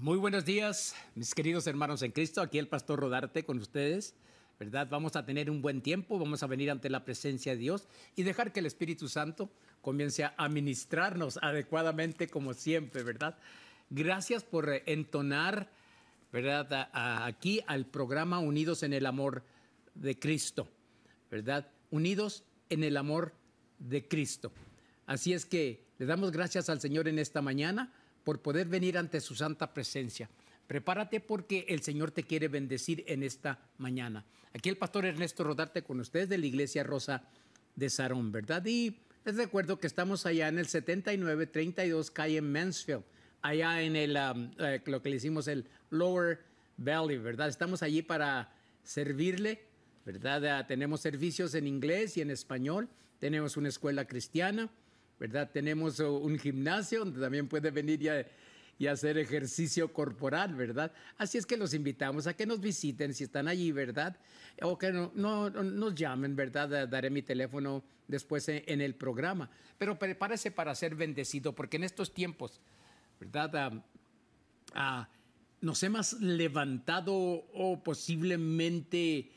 Muy buenos días, mis queridos hermanos en Cristo. Aquí el pastor Rodarte con ustedes. ¿Verdad? Vamos a tener un buen tiempo, vamos a venir ante la presencia de Dios y dejar que el Espíritu Santo comience a ministrarnos adecuadamente como siempre, ¿verdad? Gracias por entonar, ¿verdad? aquí al programa Unidos en el Amor de Cristo, ¿verdad? Unidos en el Amor de Cristo. Así es que le damos gracias al Señor en esta mañana por poder venir ante su santa presencia. Prepárate porque el Señor te quiere bendecir en esta mañana. Aquí el pastor Ernesto Rodarte con ustedes de la Iglesia Rosa de Sarón, ¿verdad? Y les recuerdo que estamos allá en el 7932 calle Mansfield, allá en el, um, eh, lo que le hicimos el Lower Valley, ¿verdad? Estamos allí para servirle, ¿verdad? Ah, tenemos servicios en inglés y en español, tenemos una escuela cristiana, ¿verdad? Tenemos eh, un gimnasio donde también puede venir y, hacer ejercicio corporal, ¿verdad? Así es que los invitamos a que nos visiten si están allí, ¿verdad? O que no, nos llamen, ¿verdad? Daré mi teléfono después en, el programa. Pero prepárese para ser bendecido, porque en estos tiempos, ¿verdad? Ah, ah, nos hemos levantado o posiblemente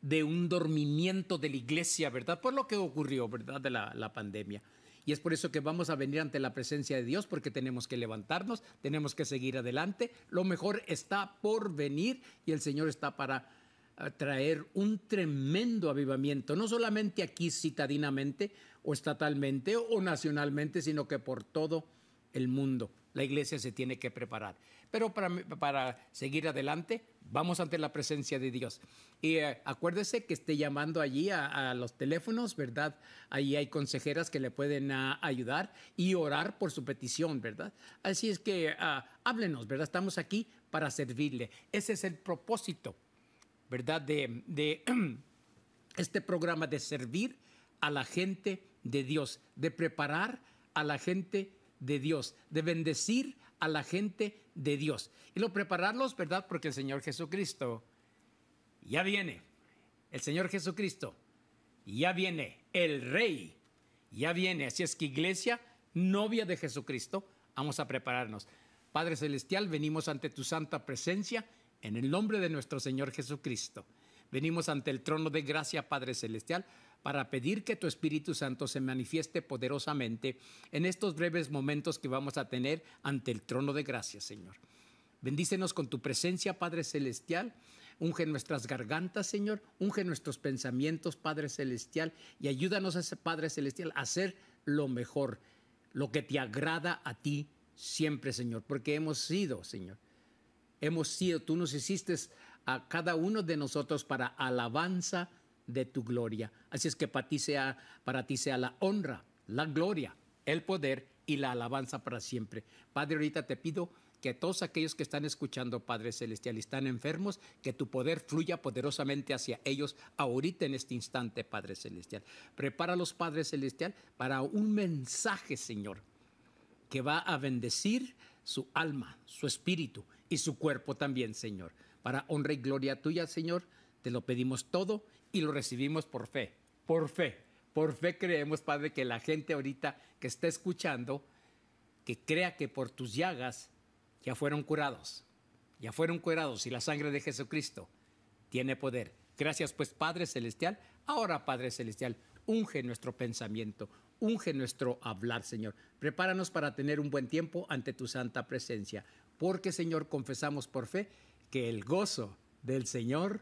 de un dormimiento de la iglesia, ¿verdad? Por lo que ocurrió, ¿verdad? De la pandemia. Y es por eso que vamos a venir ante la presencia de Dios, porque tenemos que levantarnos, tenemos que seguir adelante. Lo mejor está por venir y el Señor está para ah, traer un tremendo avivamiento, no solamente aquí citadinamente o estatalmente o nacionalmente, sino que por todo el mundo. La iglesia se tiene que preparar. Pero para, para seguir adelante, vamos ante la presencia de Dios. Y eh, acuérdese que esté llamando allí a, los teléfonos, ¿verdad? Ahí hay consejeras que le pueden ah, ayudar y orar por su petición, ¿verdad? Así es que ah, háblenos, ¿verdad? Estamos aquí para servirle. Ese es el propósito, ¿verdad? De, de este programa de servir a la gente de Dios, de preparar a la gente de Dios, de bendecir a la gente de Dios. Y lo prepararlos, ¿verdad? Porque el Señor Jesucristo ya viene. El Señor Jesucristo ya viene. El Rey ya viene. Así es que iglesia, novia de Jesucristo, vamos a prepararnos. Padre Celestial, venimos ante tu santa presencia en el nombre de nuestro Señor Jesucristo. Venimos ante el trono de gracia, Padre Celestial, para pedir que tu Espíritu Santo se manifieste poderosamente en estos breves momentos que vamos a tener ante el trono de gracia, Señor. Bendícenos con tu presencia, Padre Celestial. Unge nuestras gargantas, Señor. Unge nuestros pensamientos, Padre Celestial. Y ayúdanos, a ese Padre Celestial, a hacer lo mejor, lo que te agrada a ti siempre, Señor. Porque hemos sido, Señor. Hemos sido, tú nos hiciste a cada uno de nosotros para alabanza de tu gloria. Así es que para ti sea, para ti sea la honra, la gloria, el poder y la alabanza para siempre. Padre, ahorita te pido que todos aquellos que están escuchando, Padre Celestial, están enfermos, que tu poder fluya poderosamente hacia ellos ahorita en este instante, Padre Celestial. Prepara los Padre Celestial, para un mensaje, Señor, que va a bendecir su alma, su espíritu y su cuerpo también, Señor para honra y gloria tuya, Señor. Te lo pedimos todo y lo recibimos por fe, por fe. Por fe creemos, Padre, que la gente ahorita que está escuchando, que crea que por tus llagas ya fueron curados, ya fueron curados y la sangre de Jesucristo tiene poder. Gracias pues Padre Celestial. Ahora Padre Celestial, unge nuestro pensamiento, unge nuestro hablar, Señor. Prepáranos para tener un buen tiempo ante tu santa presencia, porque Señor confesamos por fe que el gozo del Señor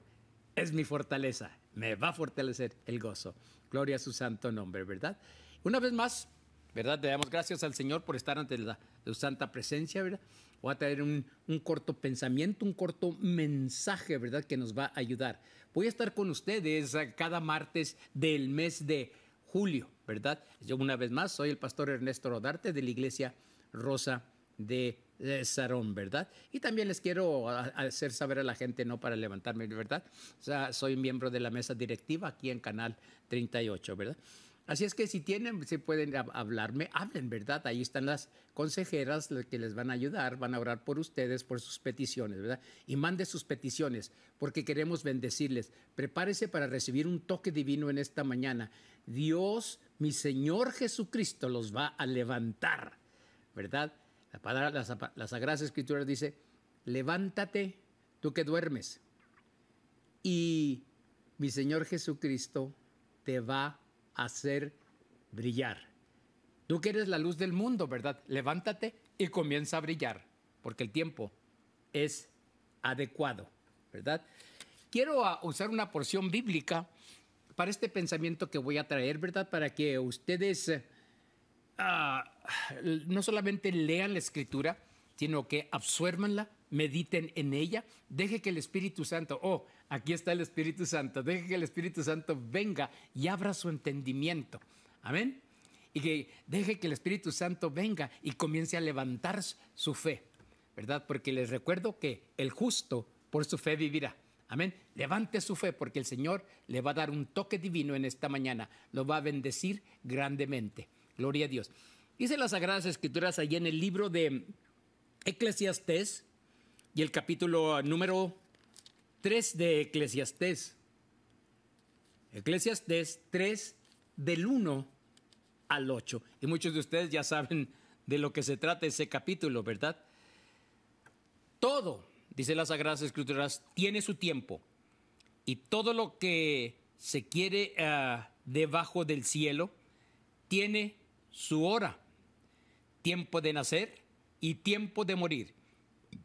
es mi fortaleza. Me va a fortalecer el gozo. Gloria a su santo nombre, ¿verdad? Una vez más, ¿verdad? Le damos gracias al Señor por estar ante la, su santa presencia, ¿verdad? Voy a traer un, un, corto pensamiento, un corto mensaje, ¿verdad? Que nos va a ayudar. Voy a estar con ustedes cada martes del mes de julio, ¿verdad? Yo una vez más soy el pastor Ernesto Rodarte de la iglesia Rosa de Sarón, ¿verdad? Y también les quiero hacer saber a la gente, no para levantarme, ¿verdad? O sea, soy miembro de la mesa directiva aquí en Canal 38, ¿verdad? Así es que si tienen, si pueden hablarme, hablen, ¿verdad? Ahí están las consejeras que les van a ayudar, van a orar por ustedes, por sus peticiones, ¿verdad? Y mande sus peticiones, porque queremos bendecirles. Prepárese para recibir un toque divino en esta mañana. Dios, mi Señor Jesucristo, los va a levantar, ¿verdad? La, Sagrada Escritura dice, levántate tú que duermes y mi Señor Jesucristo te va a hacer brillar. Tú que eres la luz del mundo, ¿verdad? Levántate y comienza a brillar, porque el tiempo es adecuado, ¿verdad? Quiero ah, usar una porción bíblica para este pensamiento que voy a traer, ¿verdad? Para que ustedes ah, no solamente lean la escritura, sino que absuérmanla, mediten en ella, deje que el Espíritu Santo, oh, aquí está el Espíritu Santo, deje que el Espíritu Santo venga y abra su entendimiento. Amén. Y que deje que el Espíritu Santo venga y comience a levantar su fe, ¿verdad? Porque les recuerdo que el justo por su fe vivirá. Amén. Levante su fe porque el Señor le va a dar un toque divino en esta mañana. Lo va a bendecir grandemente. Gloria a Dios. Dice las Sagradas Escrituras allí en el libro de Eclesiastés y el capítulo número 3 de Eclesiastés. Eclesiastés 3 del 1 al 8. Y muchos de ustedes ya saben de lo que se trata ese capítulo, ¿verdad? Todo, dice las Sagradas Escrituras, tiene su tiempo. Y todo lo que se quiere ah, debajo del cielo tiene su hora tiempo de nacer y tiempo de morir,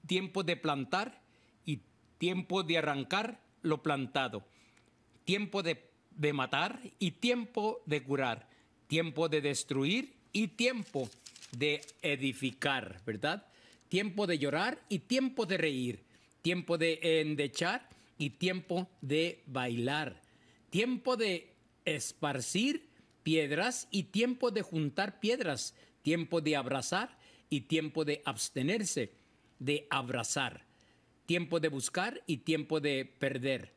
tiempo de plantar y tiempo de arrancar lo plantado, tiempo de, de matar y tiempo de curar, tiempo de destruir y tiempo de edificar, ¿verdad? Tiempo de llorar y tiempo de reír, tiempo de endechar y tiempo de bailar, tiempo de esparcir piedras y tiempo de juntar piedras, tiempo de abrazar y tiempo de abstenerse de abrazar, tiempo de buscar y tiempo de perder,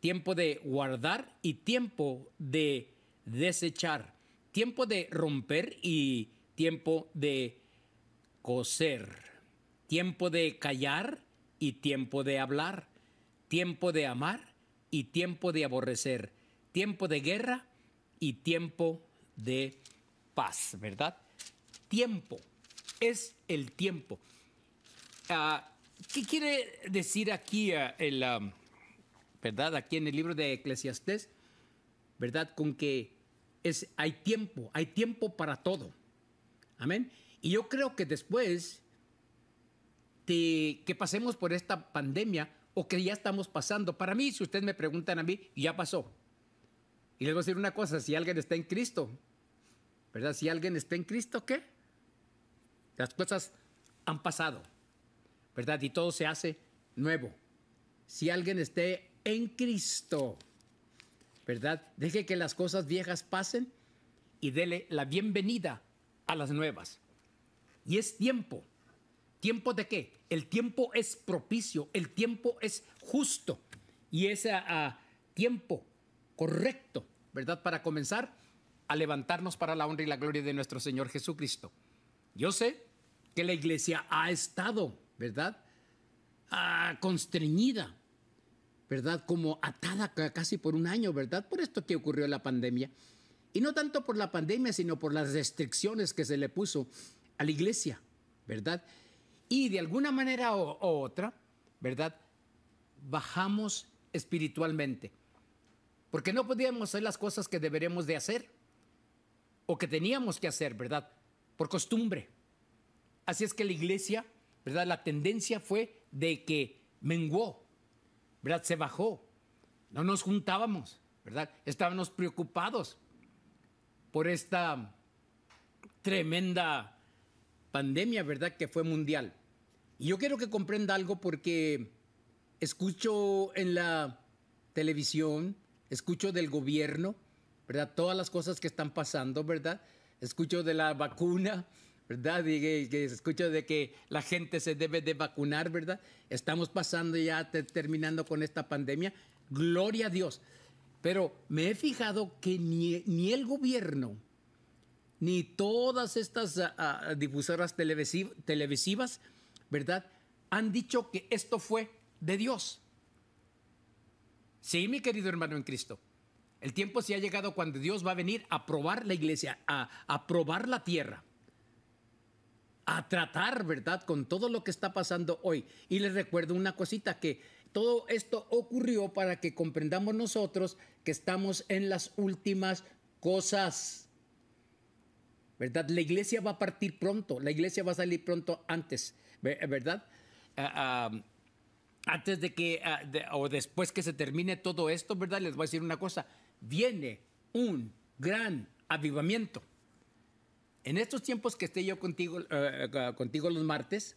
tiempo de guardar y tiempo de desechar, tiempo de romper y tiempo de coser, tiempo de callar y tiempo de hablar, tiempo de amar y tiempo de aborrecer, tiempo de guerra y tiempo de paz, ¿verdad? tiempo. Es el tiempo. Ah, ¿Qué quiere decir aquí ah, el, ah, verdad? Aquí en el libro de Eclesiastés, verdad, con que es hay tiempo, hay tiempo para todo. Amén. Y yo creo que después de que pasemos por esta pandemia o que ya estamos pasando, para mí, si ustedes me preguntan a mí, ya pasó. Y les voy a decir una cosa, si alguien está en Cristo, ¿verdad? Si alguien está en Cristo, ¿qué? Las cosas han pasado, ¿verdad? Y todo se hace nuevo. Si alguien esté en Cristo, ¿verdad? Deje que las cosas viejas pasen y dele la bienvenida a las nuevas. Y es tiempo. ¿Tiempo de qué? El tiempo es propicio, el tiempo es justo y es tiempo correcto, ¿verdad? Para comenzar a levantarnos para la honra y la gloria de nuestro Señor Jesucristo. Yo sé que la iglesia ha estado, ¿verdad? Ah, constreñida, ¿verdad? Como atada casi por un año, ¿verdad? Por esto que ocurrió la pandemia. Y no tanto por la pandemia, sino por las restricciones que se le puso a la iglesia, ¿verdad? Y de alguna manera o, otra, ¿verdad? Bajamos espiritualmente. Porque no podíamos hacer las cosas que deberíamos de hacer o que teníamos que hacer, ¿verdad? Por costumbre. Así es que la iglesia, ¿verdad? La tendencia fue de que menguó, ¿verdad? Se bajó. No nos juntábamos, ¿verdad? Estábamos preocupados por esta tremenda pandemia, ¿verdad? Que fue mundial. Y yo quiero que comprenda algo porque escucho en la televisión, escucho del gobierno, ¿verdad? Todas las cosas que están pasando, ¿verdad? Escucho de la vacuna, ¿verdad? Y que, escucho de que la gente se debe de vacunar, ¿verdad? Estamos pasando ya, terminando con esta pandemia. Gloria a Dios. Pero me he fijado que ni, el gobierno, ni todas estas ah, ah, difusoras televisivas, ¿verdad? Han dicho que esto fue de Dios. Sí, mi querido hermano en Cristo. El tiempo se ha llegado cuando Dios va a venir a probar la iglesia, a, a probar la tierra a tratar, ¿verdad?, con todo lo que está pasando hoy. Y les recuerdo una cosita que todo esto ocurrió para que comprendamos nosotros que estamos en las últimas cosas. ¿Verdad? La iglesia va a partir pronto, la iglesia va a salir pronto antes, ¿verdad? Ah, ah, antes de que, ah, o después que se termine todo esto, ¿verdad? Les voy a decir una cosa, viene un gran avivamiento. En estos tiempos que esté yo eh, contigo, los martes,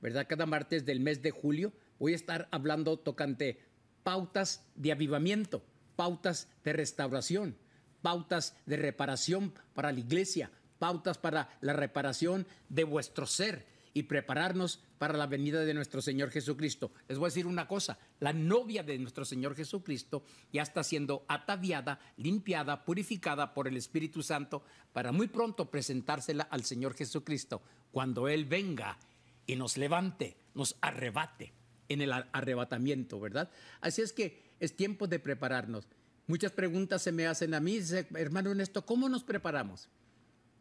¿verdad? Cada martes del mes de julio voy a estar hablando tocante pautas de avivamiento, pautas de restauración, pautas de reparación para la iglesia, pautas para la reparación de vuestro ser y prepararnos para la venida de nuestro Señor Jesucristo. Les voy a decir una cosa, la novia de nuestro Señor Jesucristo ya está siendo ataviada, limpiada, purificada por el Espíritu Santo para muy pronto presentársela al Señor Jesucristo cuando Él venga y nos levante, nos arrebate en el arrebatamiento, ¿verdad? Así es que es tiempo de prepararnos. Muchas preguntas se me hacen a mí, hermano Ernesto, ¿cómo nos preparamos?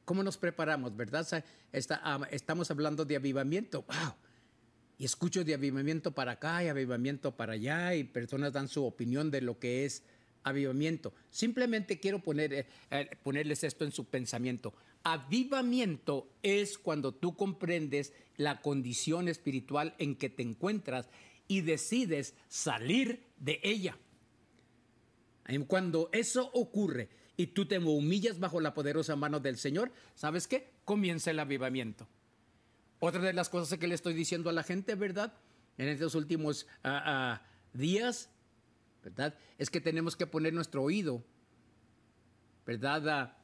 ¿Cómo nos preparamos, verdad? Ah, estamos hablando de avivamiento. Y escucho de avivamiento para acá y avivamiento para allá y personas dan su opinión de lo que es avivamiento. Simplemente quiero eh, eh, ponerles esto en su pensamiento. Avivamiento es cuando tú comprendes la condición espiritual en que te encuentras y decides salir de ella. Cuando eso ocurre, y tú te humillas bajo la poderosa mano del Señor, ¿sabes qué? Comienza el avivamiento. Otra de las cosas que le estoy diciendo a la gente, ¿verdad? En estos últimos ah, ah, días, ¿verdad? Es que tenemos que poner nuestro oído, ¿verdad?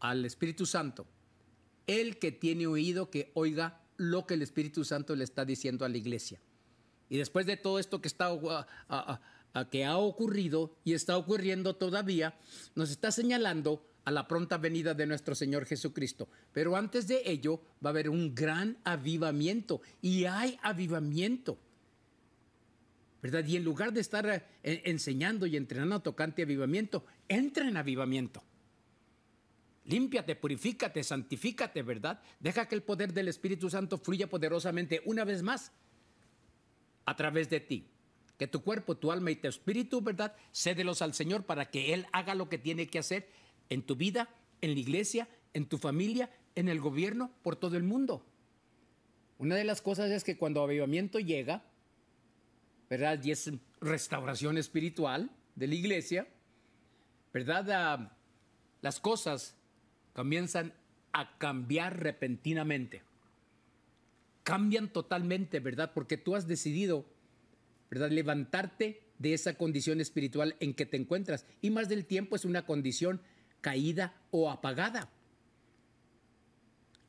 al Espíritu Santo. El que tiene oído que oiga lo que el Espíritu Santo le está diciendo a la iglesia. Y después de todo esto que está ah, a que ha ocurrido y está ocurriendo todavía, nos está señalando a la pronta venida de nuestro Señor Jesucristo. Pero antes de ello va a haber un gran avivamiento y hay avivamiento. ¿Verdad? Y en lugar de estar eh, enseñando y entrenando tocante avivamiento, entra en avivamiento. Límpiate, purifícate, santifícate, ¿verdad? Deja que el poder del Espíritu Santo fluya poderosamente una vez más a través de ti que tu cuerpo, tu alma y tu espíritu, ¿verdad? Cédelos al Señor para que Él haga lo que tiene que hacer en tu vida, en la iglesia, en tu familia, en el gobierno, por todo el mundo. Una de las cosas es que cuando avivamiento llega, ¿verdad? Y es restauración espiritual de la iglesia, ¿verdad? Ah, las cosas comienzan a cambiar repentinamente. Cambian totalmente, ¿verdad? Porque tú has decidido ¿verdad? Levantarte de esa condición espiritual en que te encuentras. Y más del tiempo es una condición caída o apagada.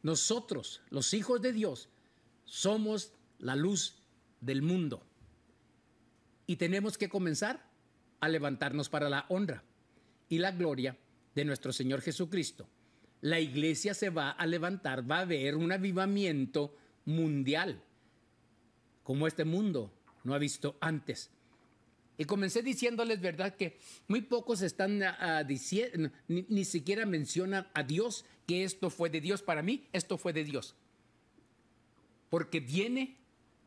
Nosotros, los hijos de Dios, somos la luz del mundo. Y tenemos que comenzar a levantarnos para la honra y la gloria de nuestro Señor Jesucristo. La iglesia se va a levantar, va a haber un avivamiento mundial, como este mundo no ha visto antes. Y comencé diciéndoles, ¿verdad?, que muy pocos están diciendo, ni, siquiera mencionan a Dios, que esto fue de Dios. Para mí, esto fue de Dios. Porque viene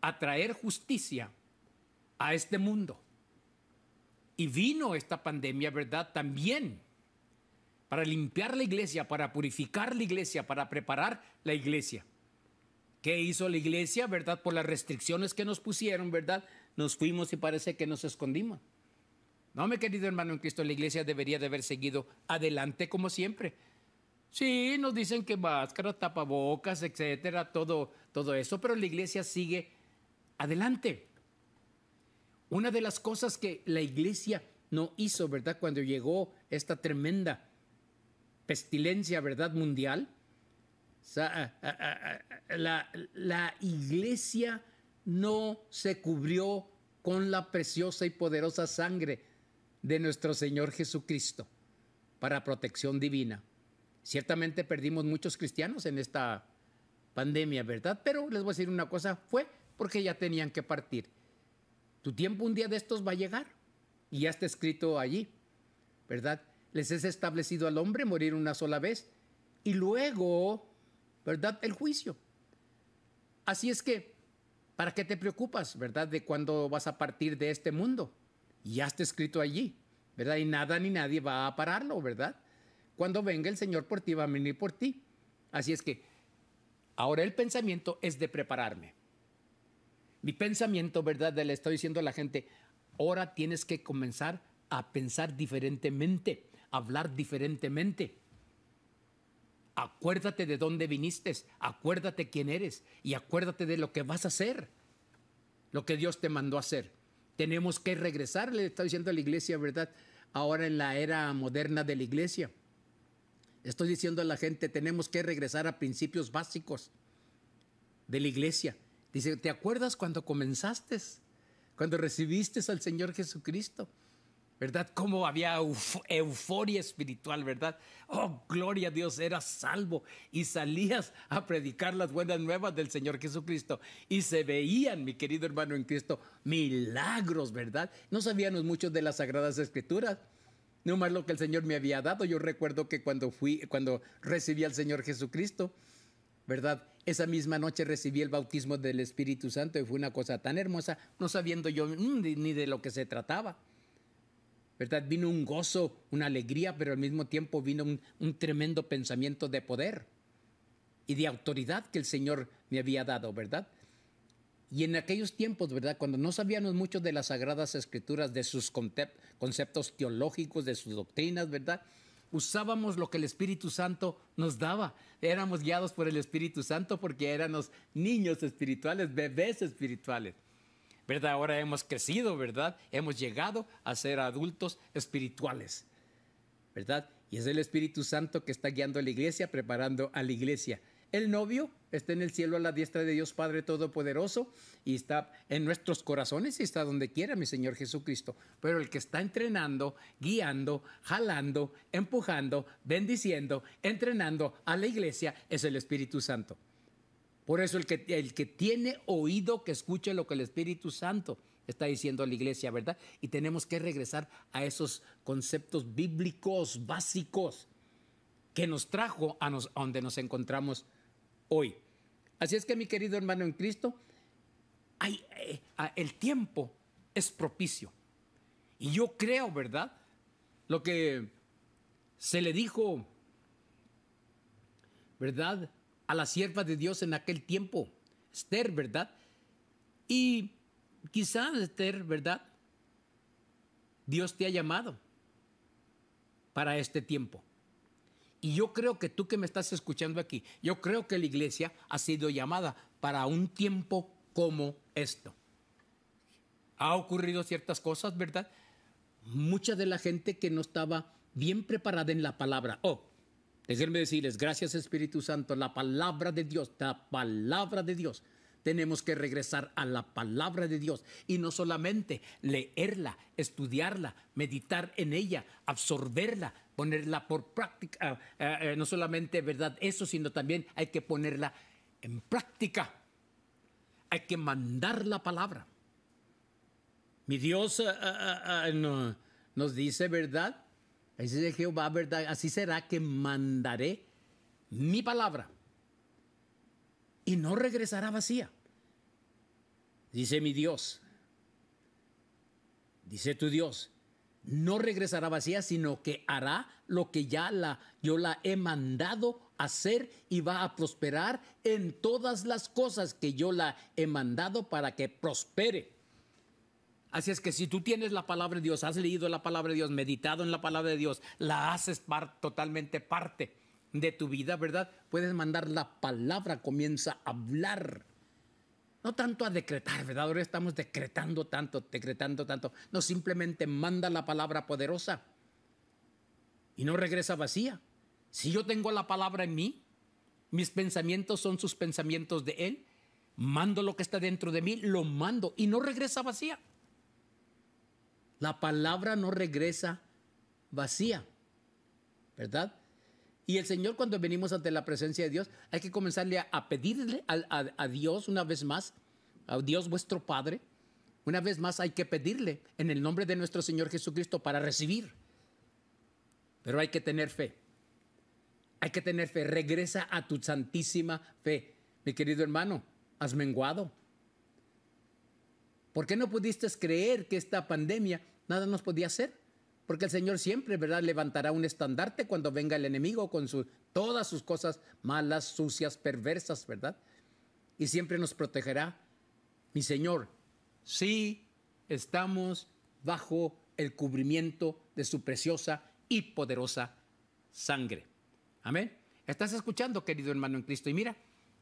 a traer justicia a este mundo. Y vino esta pandemia, ¿verdad?, también para limpiar la iglesia, para purificar la iglesia, para preparar la iglesia. ¿Qué hizo la iglesia, verdad? Por las restricciones que nos pusieron, ¿verdad? Nos fuimos y parece que nos escondimos. No, mi querido hermano en Cristo, la iglesia debería de haber seguido adelante como siempre. Sí, nos dicen que máscara, tapabocas, etcétera, todo, todo eso, pero la iglesia sigue adelante. Una de las cosas que la iglesia no hizo, ¿verdad? Cuando llegó esta tremenda pestilencia, ¿verdad? Mundial, la, iglesia no se cubrió con la preciosa y poderosa sangre de nuestro Señor Jesucristo para protección divina. Ciertamente perdimos muchos cristianos en esta pandemia, ¿verdad? Pero les voy a decir una cosa, fue porque ya tenían que partir. Tu tiempo un día de estos va a llegar y ya está escrito allí, ¿verdad? Les es establecido al hombre morir una sola vez y luego ¿verdad? El juicio. Así es que, ¿para qué te preocupas, verdad? De cuándo vas a partir de este mundo. Ya está escrito allí, ¿verdad? Y nada ni nadie va a pararlo, ¿verdad? Cuando venga el Señor por ti, va a venir por ti. Así es que, ahora el pensamiento es de prepararme. Mi pensamiento, ¿verdad? Le estoy diciendo a la gente, ahora tienes que comenzar a pensar diferentemente, a hablar diferentemente acuérdate de dónde viniste, acuérdate quién eres y acuérdate de lo que vas a hacer, lo que Dios te mandó a hacer. Tenemos que regresar, le está diciendo a la iglesia, ¿verdad? Ahora en la era moderna de la iglesia. Estoy diciendo a la gente, tenemos que regresar a principios básicos de la iglesia. Dice, ¿te acuerdas cuando comenzaste? Cuando recibiste al Señor Jesucristo. ¿verdad? Cómo había euforia espiritual, ¿verdad? Oh, gloria a Dios, eras salvo y salías a predicar las buenas nuevas del Señor Jesucristo. Y se veían, mi querido hermano en Cristo, milagros, ¿verdad? No sabíamos mucho de las Sagradas Escrituras. No más lo que el Señor me había dado. Yo recuerdo que cuando fui, cuando recibí al Señor Jesucristo, ¿verdad? Esa misma noche recibí el bautismo del Espíritu Santo y fue una cosa tan hermosa, no sabiendo yo ni de lo que se trataba. ¿verdad? Vino un gozo, una alegría, pero al mismo tiempo vino un, tremendo pensamiento de poder y de autoridad que el Señor me había dado, ¿verdad? Y en aquellos tiempos, ¿verdad? Cuando no sabíamos mucho de las sagradas escrituras, de sus conceptos teológicos, de sus doctrinas, ¿verdad? Usábamos lo que el Espíritu Santo nos daba. Éramos guiados por el Espíritu Santo porque éramos niños espirituales, bebés espirituales. ¿verdad? Ahora hemos crecido, ¿verdad? Hemos llegado a ser adultos espirituales, ¿verdad? Y es el Espíritu Santo que está guiando a la iglesia, preparando a la iglesia. El novio está en el cielo a la diestra de Dios Padre Todopoderoso y está en nuestros corazones y está donde quiera, mi Señor Jesucristo. Pero el que está entrenando, guiando, jalando, empujando, bendiciendo, entrenando a la iglesia es el Espíritu Santo. Por eso el que, el que tiene oído que escuche lo que el Espíritu Santo está diciendo a la iglesia, ¿verdad? Y tenemos que regresar a esos conceptos bíblicos básicos que nos trajo a, donde nos encontramos hoy. Así es que mi querido hermano en Cristo, eh, el tiempo es propicio. Y yo creo, ¿verdad? Lo que se le dijo, ¿verdad? a la sierva de Dios en aquel tiempo, Esther, ¿verdad? Y quizás, Esther, ¿verdad? Dios te ha llamado para este tiempo. Y yo creo que tú que me estás escuchando aquí, yo creo que la iglesia ha sido llamada para un tiempo como esto. Ha ocurrido ciertas cosas, ¿verdad? Mucha de la gente que no estaba bien preparada en la palabra. Oh, Déjenme decirles, gracias Espíritu Santo, la palabra de Dios, la palabra de Dios. Tenemos que regresar a la palabra de Dios y no solamente leerla, estudiarla, meditar en ella, absorberla, ponerla por práctica. Eh, eh, no solamente, ¿verdad? Eso, sino también hay que ponerla en práctica. Hay que mandar la palabra. Mi Dios eh, nos dice, ¿verdad? Así dice Jehová, ¿verdad? Así será que mandaré mi palabra y no regresará vacía. Dice mi Dios, dice tu Dios, no regresará vacía, sino que hará lo que ya la, yo la he mandado hacer y va a prosperar en todas las cosas que yo la he mandado para que prospere. Así es que si tú tienes la palabra de Dios, has leído la palabra de Dios, meditado en la palabra de Dios, la haces par totalmente parte de tu vida, ¿verdad? Puedes mandar la palabra, comienza a hablar. No tanto a decretar, ¿verdad? Ahora estamos decretando tanto, decretando tanto. No, simplemente manda la palabra poderosa y no regresa vacía. Si yo tengo la palabra en mí, mis pensamientos son sus pensamientos de Él, mando lo que está dentro de mí, lo mando y no regresa vacía. La palabra no regresa vacía, ¿verdad? Y el Señor cuando venimos ante la presencia de Dios, hay que comenzarle a, pedirle a, Dios una vez más, a Dios vuestro Padre, una vez más hay que pedirle en el nombre de nuestro Señor Jesucristo para recibir. Pero hay que tener fe. Hay que tener fe. Regresa a tu santísima fe. Mi querido hermano, has menguado. ¿Por qué no pudiste creer que esta pandemia nada nos podía hacer? Porque el Señor siempre, ¿verdad?, levantará un estandarte cuando venga el enemigo con todas sus cosas malas, sucias, perversas, ¿verdad? Y siempre nos protegerá. Mi Señor, si estamos bajo el cubrimiento de su preciosa y poderosa sangre. Amén. Estás escuchando, querido hermano en Cristo. Y mira,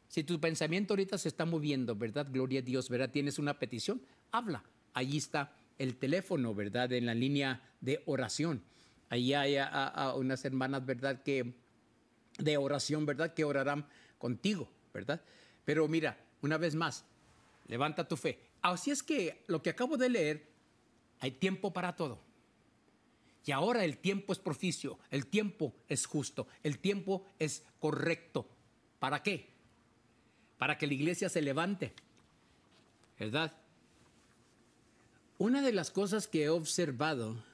si tu pensamiento ahorita se está moviendo, ¿verdad? Gloria a Dios, ¿verdad? Tienes una petición, habla. Ahí está el teléfono, ¿verdad? En la línea de oración. Ahí hay unas hermanas, ¿verdad? Que de oración, ¿verdad? Que orarán contigo, ¿verdad? Pero mira, una vez más, levanta tu fe. Así es que lo que acabo de leer, hay tiempo para todo. Y ahora el tiempo es proficio, el tiempo es justo, el tiempo es correcto. ¿Para qué? Para que la iglesia se levante, ¿verdad? Una de las cosas que he observado,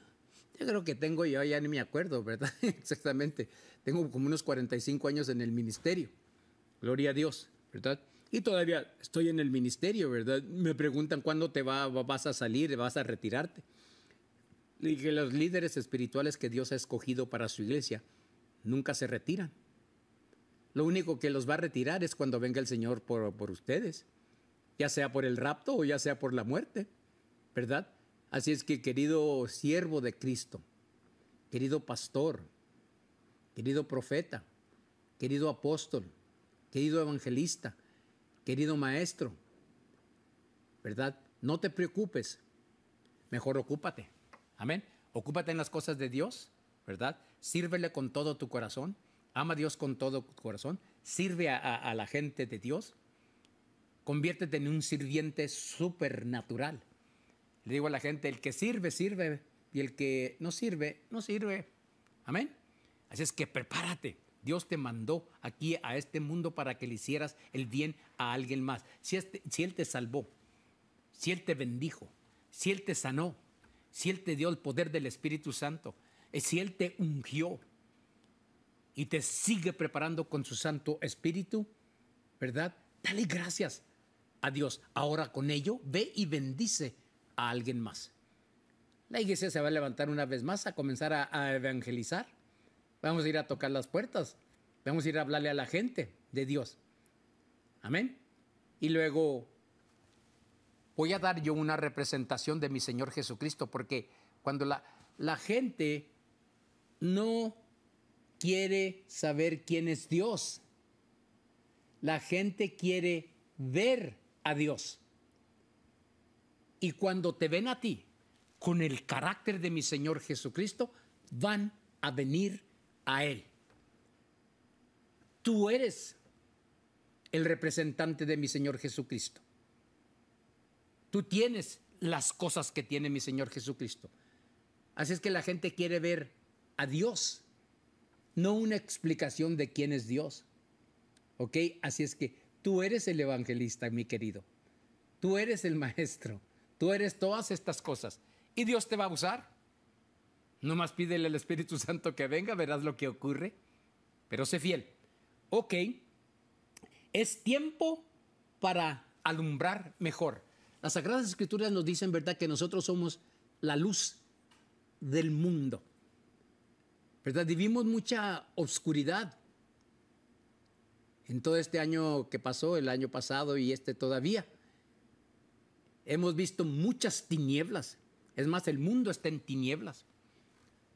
yo creo que tengo ya ni me acuerdo, ¿verdad? Exactamente. Tengo como unos 45 años en el ministerio. Gloria a Dios, ¿verdad? Y todavía estoy en el ministerio, ¿verdad? Me preguntan cuándo te vas a salir, vas a retirarte. Y que los líderes espirituales que Dios ha escogido para su iglesia nunca se retiran. Lo único que los va a retirar es cuando venga el Señor por, por ustedes, ya sea por el rapto o ya sea por la muerte. ¿verdad? Así es que querido siervo de Cristo, querido pastor, querido profeta, querido apóstol, querido evangelista, querido maestro, ¿verdad? No te preocupes, mejor ocúpate, amén. Ocúpate en las cosas de Dios, ¿verdad? Sírvele con todo tu corazón, ama a Dios con todo tu corazón, sirve a, a la gente de Dios, conviértete en un sirviente supernatural le digo a la gente, el que sirve, sirve, y el que no sirve, no sirve. Amén. Así es que prepárate. Dios te mandó aquí a este mundo para que le hicieras el bien a alguien más. Si, este, si Él te salvó, si Él te bendijo, si Él te sanó, si Él te dio el poder del Espíritu Santo, eh, si Él te ungió y te sigue preparando con su Santo Espíritu, ¿verdad? Dale gracias a Dios. Ahora con ello, ve y bendice a alguien más. La iglesia se va a levantar una vez más a comenzar a, evangelizar. Vamos a ir a tocar las puertas. Vamos a ir a hablarle a la gente de Dios. Amén. Y luego voy a dar yo una representación de mi Señor Jesucristo, porque cuando la, la gente no quiere saber quién es Dios, la gente quiere ver a Dios. Y cuando te ven a ti con el carácter de mi Señor Jesucristo, van a venir a Él. Tú eres el representante de mi Señor Jesucristo. Tú tienes las cosas que tiene mi Señor Jesucristo. Así es que la gente quiere ver a Dios, no una explicación de quién es Dios. ¿Ok? Así es que tú eres el evangelista, mi querido. Tú eres el maestro. Tú eres todas estas cosas. ¿Y Dios te va a usar? No más pídele al Espíritu Santo que venga, verás lo que ocurre. Pero sé fiel. Ok, es tiempo para alumbrar mejor. Las Sagradas Escrituras nos dicen, ¿verdad?, que nosotros somos la luz del mundo. ¿Verdad? Vivimos mucha oscuridad en todo este año que pasó, el año pasado y este todavía. Hemos visto muchas tinieblas. Es más, el mundo está en tinieblas.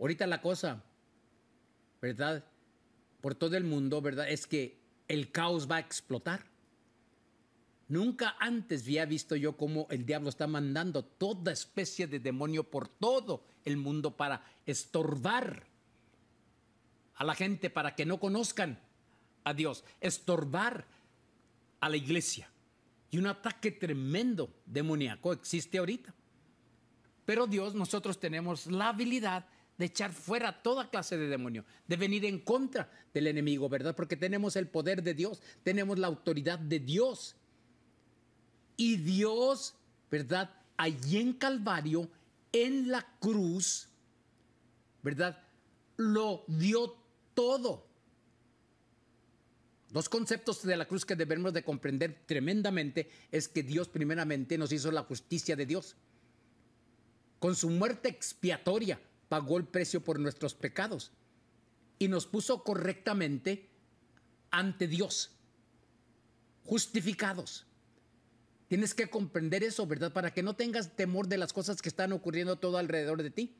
Ahorita la cosa, ¿verdad? Por todo el mundo, ¿verdad? Es que el caos va a explotar. Nunca antes había visto yo cómo el diablo está mandando toda especie de demonio por todo el mundo para estorbar a la gente para que no conozcan a Dios, estorbar a la iglesia y un ataque tremendo demoníaco existe ahorita. Pero Dios, nosotros tenemos la habilidad de echar fuera toda clase de demonio, de venir en contra del enemigo, ¿verdad? Porque tenemos el poder de Dios, tenemos la autoridad de Dios. Y Dios, ¿verdad? Allí en Calvario, en la cruz, ¿verdad? Lo dio todo Dos conceptos de la cruz que debemos de comprender tremendamente es que Dios primeramente nos hizo la justicia de Dios. Con su muerte expiatoria pagó el precio por nuestros pecados y nos puso correctamente ante Dios, justificados. Tienes que comprender eso, ¿verdad? Para que no tengas temor de las cosas que están ocurriendo todo alrededor de ti.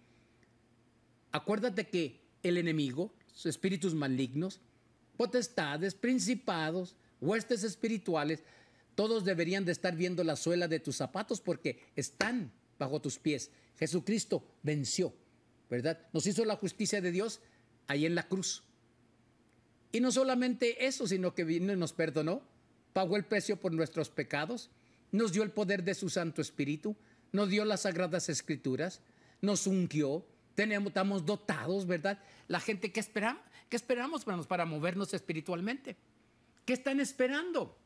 Acuérdate que el enemigo, sus espíritus malignos, potestades, principados, huestes espirituales, todos deberían de estar viendo la suela de tus zapatos porque están bajo tus pies. Jesucristo venció, ¿verdad? Nos hizo la justicia de Dios ahí en la cruz. Y no solamente eso, sino que vino y nos perdonó, pagó el precio por nuestros pecados, nos dio el poder de su Santo Espíritu, nos dio las sagradas escrituras, nos ungió, tenemos, estamos dotados, ¿verdad? La gente que esperaba, ¿Qué esperamos, para movernos espiritualmente? ¿Qué están esperando?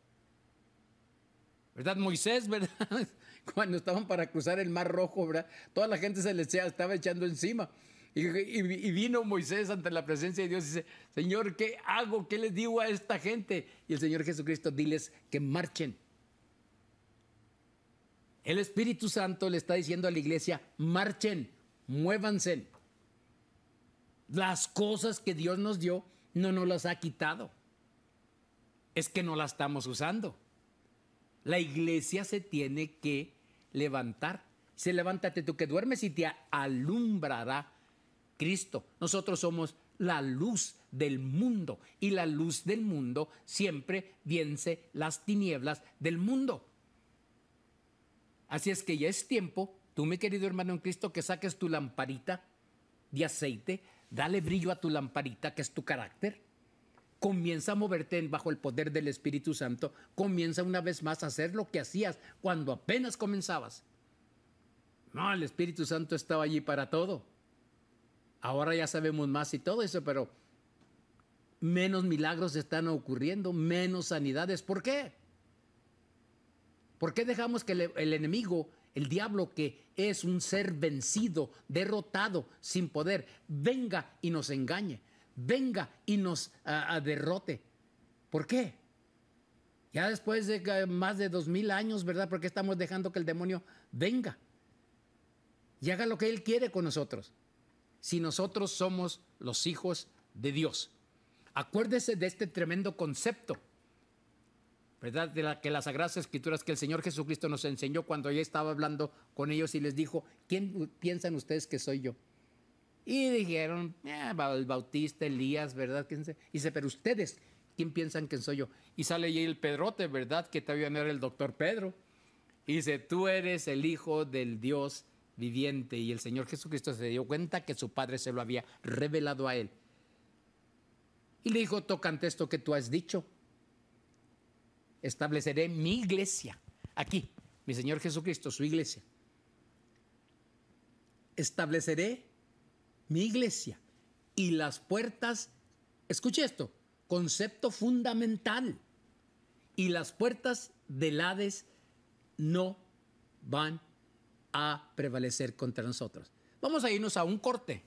¿Verdad? Moisés, ¿verdad? Cuando estaban para cruzar el Mar Rojo, Toda la gente se les estaba echando encima. Y, y, vino Moisés ante la presencia de Dios y dice, Señor, ¿qué hago? ¿Qué les digo a esta gente? Y el Señor Jesucristo diles que marchen. El Espíritu Santo le está diciendo a la iglesia, marchen, muévanse. Las cosas que Dios nos dio no nos las ha quitado. Es que no las estamos usando. La iglesia se tiene que levantar. Se levántate tú que duermes y te alumbrará Cristo. Nosotros somos la luz del mundo y la luz del mundo siempre vence las tinieblas del mundo. Así es que ya es tiempo, tú mi querido hermano en Cristo, que saques tu lamparita de aceite, Dale brillo a tu lamparita, que es tu carácter. Comienza a moverte bajo el poder del Espíritu Santo. Comienza una vez más a hacer lo que hacías cuando apenas comenzabas. No, el Espíritu Santo estaba allí para todo. Ahora ya sabemos más y todo eso, pero menos milagros están ocurriendo, menos sanidades. ¿Por qué? ¿Por qué dejamos que el, enemigo, el diablo que es un ser vencido, derrotado, sin poder. Venga y nos engañe. Venga y nos ah, ah, derrote. ¿Por qué? Ya después de más de dos mil años, ¿verdad? ¿por qué estamos dejando que el demonio venga y haga lo que él quiere con nosotros. Si nosotros somos los hijos de Dios. Acuérdese de este tremendo concepto ¿verdad? De la que las sagradas escrituras que el Señor Jesucristo nos enseñó cuando ya estaba hablando con ellos y les dijo, ¿quién piensan ustedes que soy yo? Y dijeron, ah, el Bautista, Elías, ¿verdad? Y dice, pero ustedes, ¿quién piensan que soy yo? Y sale ahí el Pedrote, ¿verdad? Que todavía no era el doctor Pedro. Y dice, tú eres el hijo del Dios viviente. Y el Señor Jesucristo se dio cuenta que su padre se lo había revelado a él. Y le dijo, tocante esto que tú has dicho, estableceré mi iglesia. Aquí, mi Señor Jesucristo, su iglesia. Estableceré mi iglesia y las puertas, escuche esto, concepto fundamental, y las puertas del Hades no van a prevalecer contra nosotros. Vamos a irnos a un corte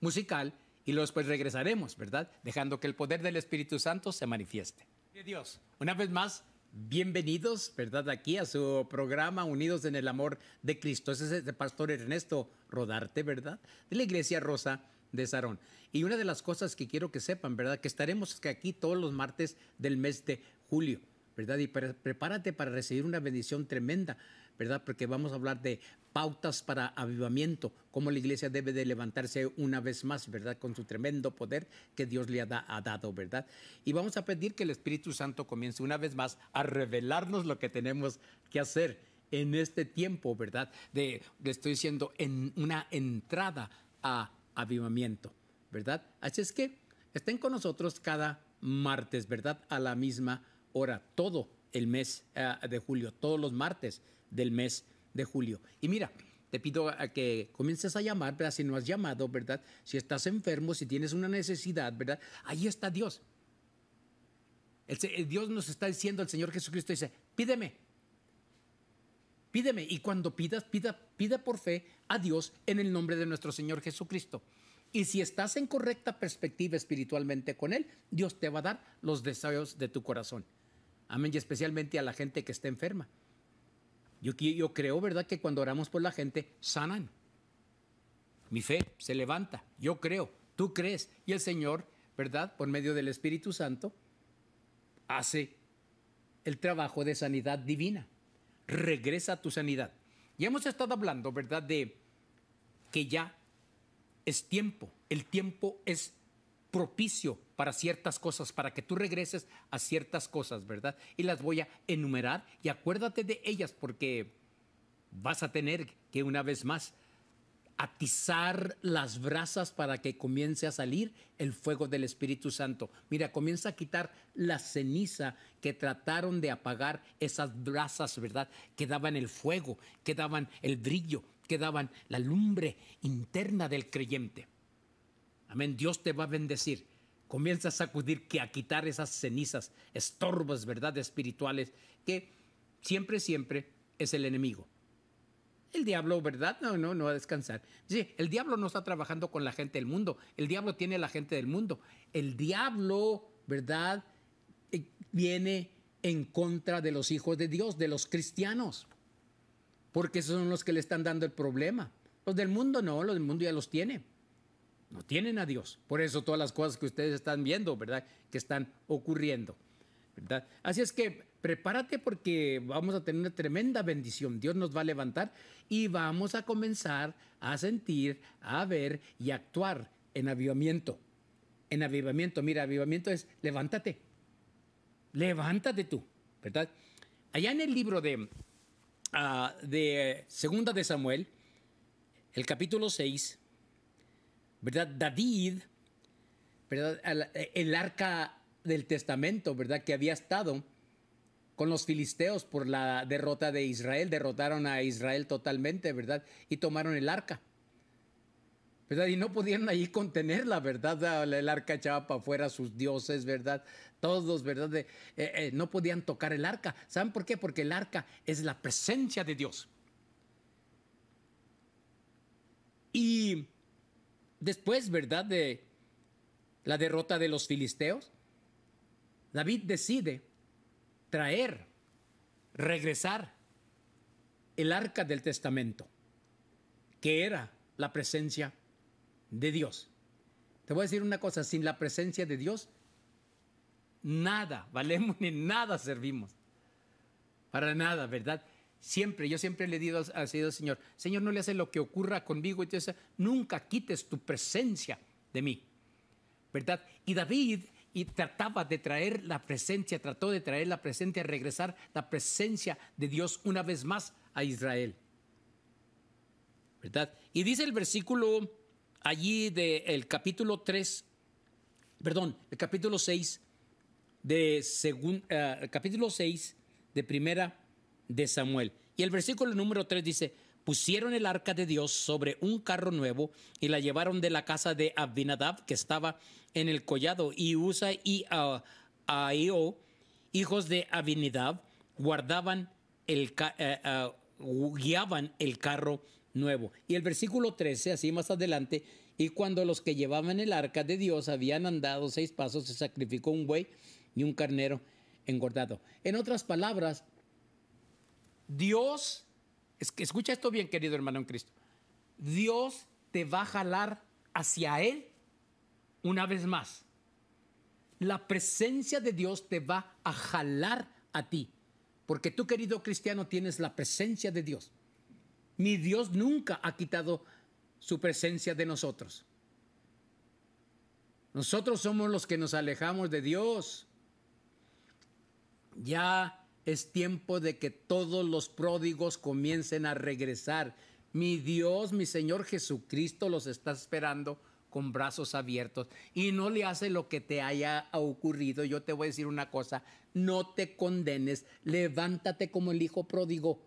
musical y luego después regresaremos, ¿verdad? Dejando que el poder del Espíritu Santo se manifieste. Dios. Una vez más, bienvenidos, ¿verdad? Aquí a su programa Unidos en el Amor de Cristo. Ese es el Pastor Ernesto Rodarte, ¿verdad? De la Iglesia Rosa de Sarón. Y una de las cosas que quiero que sepan, ¿verdad? Que estaremos aquí todos los martes del mes de julio. ¿verdad? Y prepárate para recibir una bendición tremenda, ¿verdad? Porque vamos a hablar de pautas para avivamiento, cómo la iglesia debe de levantarse una vez más, ¿verdad? Con su tremendo poder que Dios le ha, dado, ¿verdad? Y vamos a pedir que el Espíritu Santo comience una vez más a revelarnos lo que tenemos que hacer en este tiempo, ¿verdad? De, le estoy diciendo, en una entrada a avivamiento, ¿verdad? Así es que estén con nosotros cada martes, ¿verdad? A la misma hora, todo el mes eh, de julio, todos los martes del mes de julio. Y mira, te pido a que comiences a llamar, ¿verdad? Si no has llamado, ¿verdad? Si estás enfermo, si tienes una necesidad, ¿verdad? Ahí está Dios. Eh, Dios nos está diciendo, el Señor Jesucristo dice, pídeme. Pídeme. Y cuando pidas, pida, pida por fe a Dios en el nombre de nuestro Señor Jesucristo. Y si estás en correcta perspectiva espiritualmente con Él, Dios te va a dar los deseos de tu corazón. Amén. Y especialmente a la gente que está enferma. Yo, creo, ¿verdad?, que cuando oramos por la gente, sanan. Mi fe se levanta. Yo creo. Tú crees. Y el Señor, ¿verdad?, por medio del Espíritu Santo, hace el trabajo de sanidad divina. Regresa a tu sanidad. Ya hemos estado hablando, ¿verdad?, de que ya es tiempo. El tiempo es propicio para ciertas cosas, para que tú regreses a ciertas cosas, ¿verdad? Y las voy a enumerar y acuérdate de ellas porque vas a tener que una vez más atizar las brasas para que comience a salir el fuego del Espíritu Santo. Mira, comienza a quitar la ceniza que trataron de apagar esas brasas, ¿verdad? Que daban el fuego, que daban el brillo, que daban la lumbre interna del creyente. Amén. Dios te va a bendecir. Comienza a sacudir, que a quitar esas cenizas, estorbos, ¿verdad? espirituales, que siempre, siempre es el enemigo. El diablo, ¿verdad? No, no, no va a descansar. Sí, el diablo no está trabajando con la gente del mundo. El diablo tiene a la gente del mundo. El diablo, ¿verdad? Eh, viene en contra de los hijos de Dios, de los cristianos. Porque esos son los que le están dando el problema. Los del mundo no, los del mundo ya los tiene no tienen a Dios. Por eso todas las cosas que ustedes están viendo, ¿verdad? Que están ocurriendo, ¿verdad? Así es que prepárate porque vamos a tener una tremenda bendición. Dios nos va a levantar y vamos a comenzar a sentir, a ver y a actuar en avivamiento. En avivamiento, mira, avivamiento es levántate. Levántate tú, ¿verdad? Allá en el libro de, ah, de Segunda de Samuel, el capítulo 6, ¿verdad? David, ¿verdad? El arca del testamento, ¿verdad? Que había estado con los filisteos por la derrota de Israel, derrotaron a Israel totalmente, ¿verdad? Y tomaron el arca. ¿verdad? Y no podían ahí contenerla, ¿verdad? El arca echaba para afuera sus dioses, ¿verdad? Todos, ¿verdad? Eh, eh, no podían tocar el arca. ¿Saben por qué? Porque el arca es la presencia de Dios. Y después, ¿verdad? De la derrota de los filisteos, David decide traer, regresar el arca del testamento, que era la presencia de Dios. Te voy a decir una cosa, sin la presencia de Dios, nada valemos ni nada servimos. Para nada, ¿verdad? Siempre, yo siempre le he dicho al Señor, Señor, no le hace lo que ocurra conmigo, entonces nunca quites tu presencia de mí, ¿verdad? Y David y trataba de traer la presencia, trató de traer la presencia, regresar la presencia de Dios una vez más a Israel, ¿verdad? Y dice el versículo allí del capítulo 3, perdón, el capítulo 6 de segundo eh, capítulo 6 de primera de Samuel. Y el versículo número 3 dice, pusieron el arca de Dios sobre un carro nuevo y la llevaron de la casa de Abinadab, que estaba en el collado, y Usa y Aio... hijos de Abinadab, guardaban el, eh, eh, guiaban el carro nuevo. Y el versículo 13, así más adelante, y cuando los que llevaban el arca de Dios habían andado seis pasos, se sacrificó un buey y un carnero engordado. En otras palabras, Dios, escucha esto bien, querido hermano en Cristo, Dios te va a jalar hacia Él una vez más. La presencia de Dios te va a jalar a ti, porque tú, querido cristiano, tienes la presencia de Dios. Mi Dios nunca ha quitado su presencia de nosotros. Nosotros somos los que nos alejamos de Dios. Ya es tiempo de que todos los pródigos comiencen a regresar. Mi Dios, mi Señor Jesucristo los está esperando con brazos abiertos y no le hace lo que te haya ocurrido. Yo te voy a decir una cosa, no te condenes, levántate como el hijo pródigo.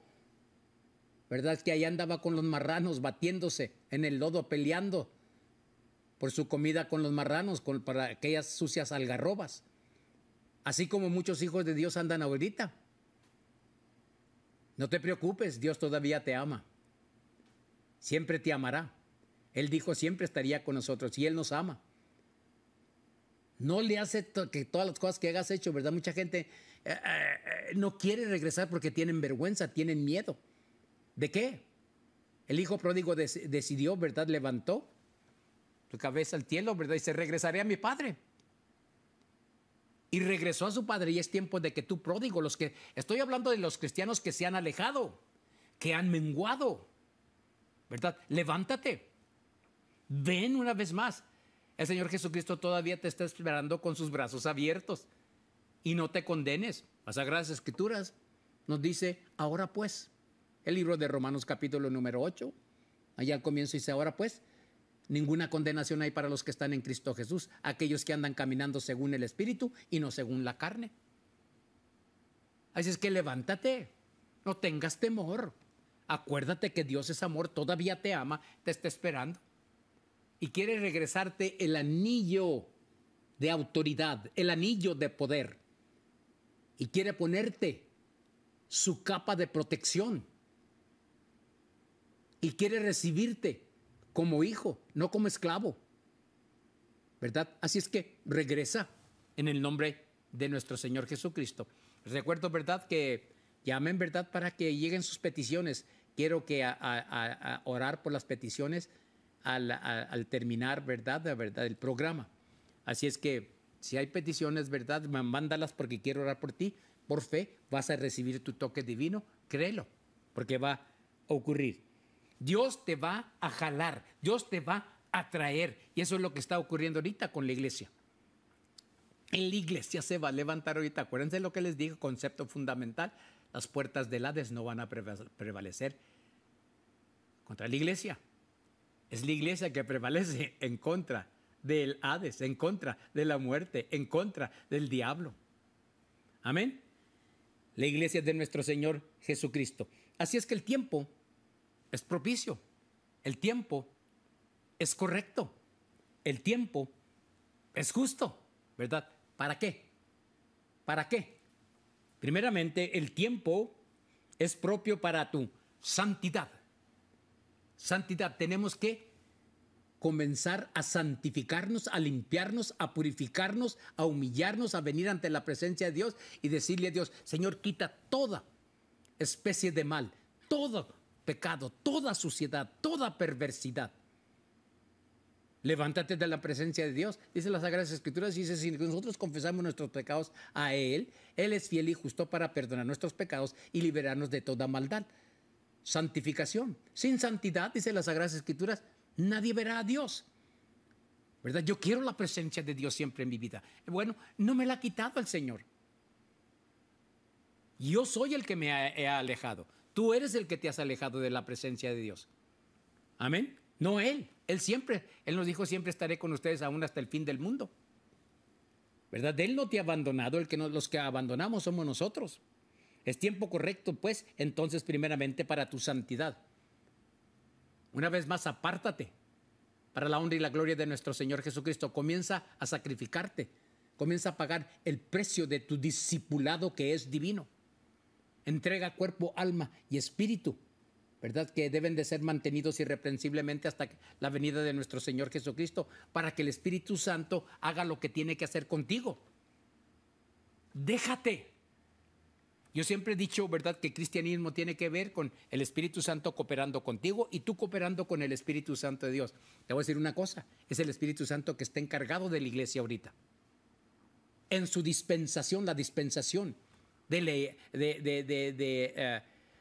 ¿Verdad Es que ahí andaba con los marranos batiéndose en el lodo, peleando por su comida con los marranos, con, para aquellas sucias algarrobas? Así como muchos hijos de Dios andan ahorita no te preocupes, Dios todavía te ama. Siempre te amará. Él dijo siempre estaría con nosotros y Él nos ama. No le hace que todas las cosas que hagas hecho, ¿verdad? Mucha gente eh, eh, eh, no quiere regresar porque tienen vergüenza, tienen miedo. ¿De qué? El hijo pródigo decidió, ¿verdad? Levantó su cabeza al cielo, ¿verdad? Y se regresaré a mi padre y regresó a su padre y es tiempo de que tú pródigo, los que estoy hablando de los cristianos que se han alejado, que han menguado, ¿verdad? Levántate. Ven una vez más. El Señor Jesucristo todavía te está esperando con sus brazos abiertos. Y no te condenes. Las Sagradas Escrituras nos dice, ahora pues, el libro de Romanos capítulo número 8, allá al comienzo dice, ahora pues, Ninguna condenación hay para los que están en Cristo Jesús, aquellos que andan caminando según el Espíritu y no según la carne. Así es que levántate, no tengas temor. Acuérdate que Dios es amor, todavía te ama, te está esperando. Y quiere regresarte el anillo de autoridad, el anillo de poder. Y quiere ponerte su capa de protección. Y quiere recibirte como hijo, no como esclavo. ¿Verdad? Así es que regresa en el nombre de nuestro Señor Jesucristo. Recuerdo, ¿verdad? Que llamen, ¿verdad? Para que lleguen sus peticiones. Quiero que a, orar por las peticiones al, terminar, ¿verdad? ¿verdad? El programa. Así es que si hay peticiones, ¿verdad? Mándalas porque quiero orar por ti. Por fe vas a recibir tu toque divino. Créelo, porque va a ocurrir. Dios te va a jalar, Dios te va a traer. Y eso es lo que está ocurriendo ahorita con la iglesia. la iglesia se va a levantar ahorita. Acuérdense lo que les dije, concepto fundamental. Las puertas del Hades no van a prevalecer contra la iglesia. Es la iglesia que prevalece en contra del Hades, en contra de la muerte, en contra del diablo. Amén. La iglesia de nuestro Señor Jesucristo. Así es que el tiempo es propicio, el tiempo es correcto, el tiempo es justo, ¿verdad? ¿Para qué? ¿Para qué? Primeramente, el tiempo es propio para tu santidad. Santidad, tenemos que comenzar a santificarnos, a limpiarnos, a purificarnos, a humillarnos, a venir ante la presencia de Dios y decirle a Dios, Señor, quita toda especie de mal, todo pecado, toda suciedad, toda perversidad. Levántate de la presencia de Dios, dice las Sagradas Escrituras, dice, si nosotros confesamos nuestros pecados a Él, Él es fiel y justo para perdonar nuestros pecados y liberarnos de toda maldad. Santificación. Sin santidad, dice las Sagradas Escrituras, nadie verá a Dios. ¿Verdad? Yo quiero la presencia de Dios siempre en mi vida. Bueno, no me la ha quitado el Señor. Yo soy el que me he alejado. Tú eres el que te has alejado de la presencia de Dios. Amén. No Él. Él siempre, Él nos dijo, siempre estaré con ustedes aún hasta el fin del mundo. ¿Verdad? Él no te ha abandonado, el que los que abandonamos somos nosotros. Es tiempo correcto, pues, entonces, primeramente, para tu santidad. Una vez más, apártate para la honra y la gloria de nuestro Señor Jesucristo. Comienza a sacrificarte. Comienza a pagar el precio de tu discipulado que es divino entrega cuerpo, alma y espíritu, ¿verdad? Que deben de ser mantenidos irreprensiblemente hasta la venida de nuestro Señor Jesucristo, para que el Espíritu Santo haga lo que tiene que hacer contigo. Déjate. Yo siempre he dicho, ¿verdad?, que cristianismo tiene que ver con el Espíritu Santo cooperando contigo y tú cooperando con el Espíritu Santo de Dios. Te voy a decir una cosa, es el Espíritu Santo que está encargado de la iglesia ahorita. En su dispensación, la dispensación eh,